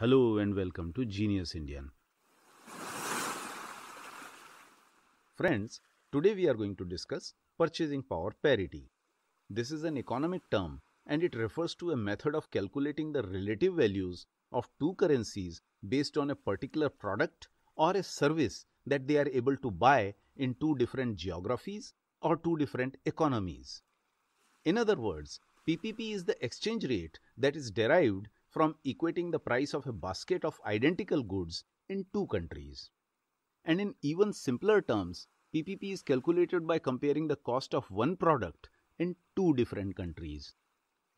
Hello and welcome to Genius Indian. Friends, today we are going to discuss purchasing power parity. This is an economic term and it refers to a method of calculating the relative values of two currencies based on a particular product or a service that they are able to buy in two different geographies or two different economies. In other words, PPP is the exchange rate that is derived from equating the price of a basket of identical goods in two countries. And in even simpler terms, PPP is calculated by comparing the cost of one product in two different countries.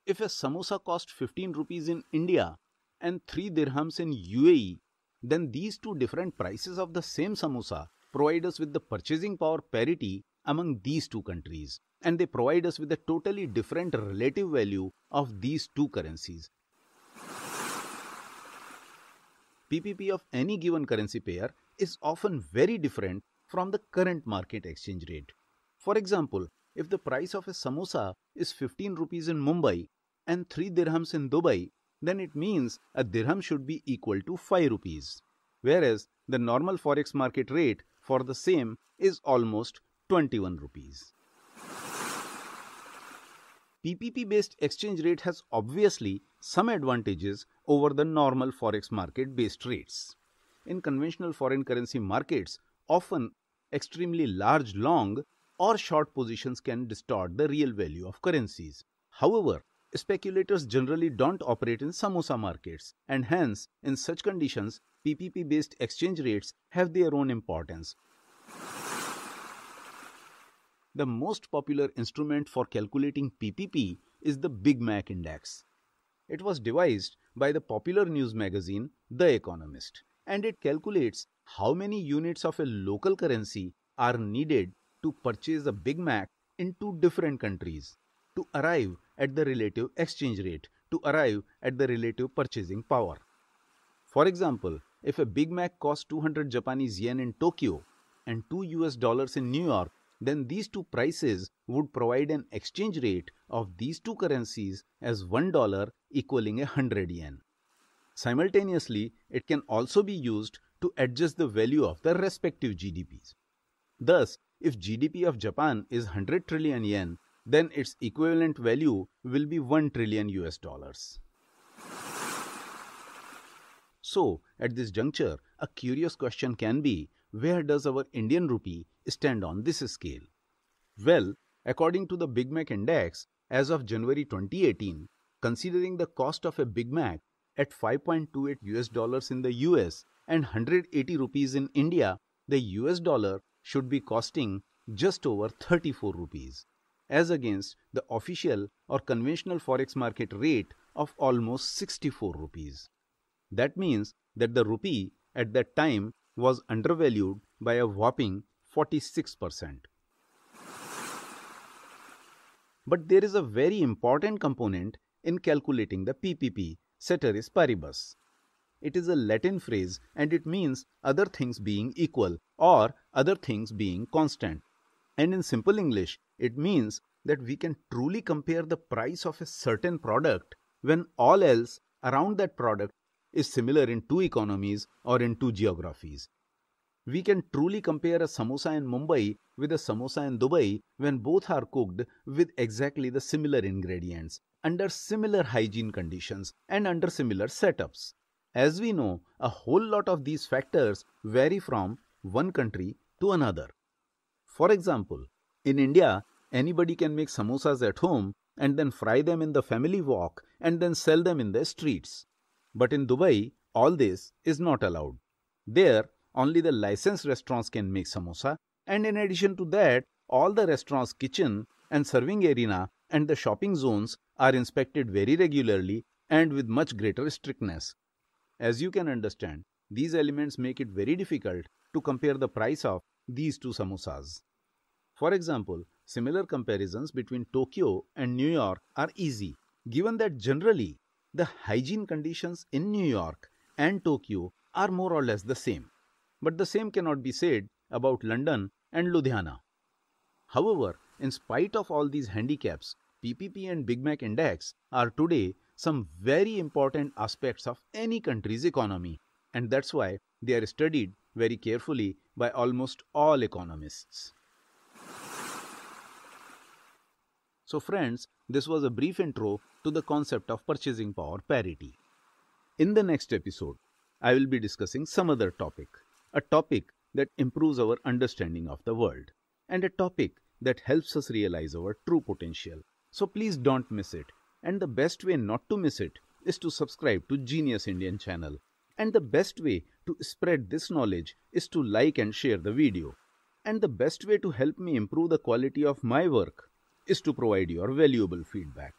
If a samosa cost 15 rupees in India and 3 dirhams in UAE, then these two different prices of the same samosa provide us with the purchasing power parity among these two countries and they provide us with a totally different relative value of these two currencies PPP of any given currency pair is often very different from the current market exchange rate. For example, if the price of a samosa is 15 rupees in Mumbai and 3 dirhams in Dubai, then it means a dirham should be equal to 5 rupees, whereas the normal forex market rate for the same is almost 21 rupees. PPP based exchange rate has obviously some advantages over the normal forex market based rates. In conventional foreign currency markets, often extremely large long or short positions can distort the real value of currencies. However, speculators generally don't operate in samosa markets, and hence, in such conditions, PPP based exchange rates have their own importance the most popular instrument for calculating PPP is the Big Mac Index. It was devised by the popular news magazine The Economist and it calculates how many units of a local currency are needed to purchase a Big Mac in two different countries to arrive at the relative exchange rate, to arrive at the relative purchasing power. For example, if a Big Mac costs 200 Japanese yen in Tokyo and 2 US dollars in New York, then these two prices would provide an exchange rate of these two currencies as $1 equaling a 100 yen. Simultaneously, it can also be used to adjust the value of their respective GDPs. Thus, if GDP of Japan is 100 trillion yen, then its equivalent value will be 1 trillion US dollars. So, at this juncture, a curious question can be where does our Indian rupee stand on this scale? Well, according to the Big Mac Index, as of January 2018, considering the cost of a Big Mac at 5.28 US dollars in the US and 180 rupees in India, the US dollar should be costing just over 34 rupees as against the official or conventional forex market rate of almost 64 rupees. That means that the rupee at that time was undervalued by a whopping 46%. But there is a very important component in calculating the PPP, ceteris paribus. It is a Latin phrase and it means other things being equal or other things being constant. And in simple English, it means that we can truly compare the price of a certain product when all else around that product is similar in two economies or in two geographies. We can truly compare a samosa in Mumbai with a samosa in Dubai when both are cooked with exactly the similar ingredients, under similar hygiene conditions, and under similar setups. As we know, a whole lot of these factors vary from one country to another. For example, in India, anybody can make samosas at home and then fry them in the family wok and then sell them in the streets. But in Dubai, all this is not allowed. There, only the licensed restaurants can make samosa. And in addition to that, all the restaurants' kitchen and serving arena and the shopping zones are inspected very regularly and with much greater strictness. As you can understand, these elements make it very difficult to compare the price of these two samosas. For example, similar comparisons between Tokyo and New York are easy, given that generally the hygiene conditions in New York and Tokyo are more or less the same but the same cannot be said about London and Ludhiana. However, in spite of all these handicaps, PPP and Big Mac Index are today some very important aspects of any country's economy, and that's why they are studied very carefully by almost all economists. So, friends, this was a brief intro to the concept of purchasing power parity. In the next episode, I will be discussing some other topic a topic that improves our understanding of the world, and a topic that helps us realize our true potential. So please don't miss it. And the best way not to miss it is to subscribe to Genius Indian channel. And the best way to spread this knowledge is to like and share the video. And the best way to help me improve the quality of my work is to provide your valuable feedback.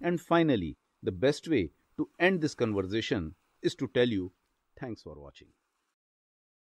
And finally, the best way to end this conversation is to tell you thanks for watching.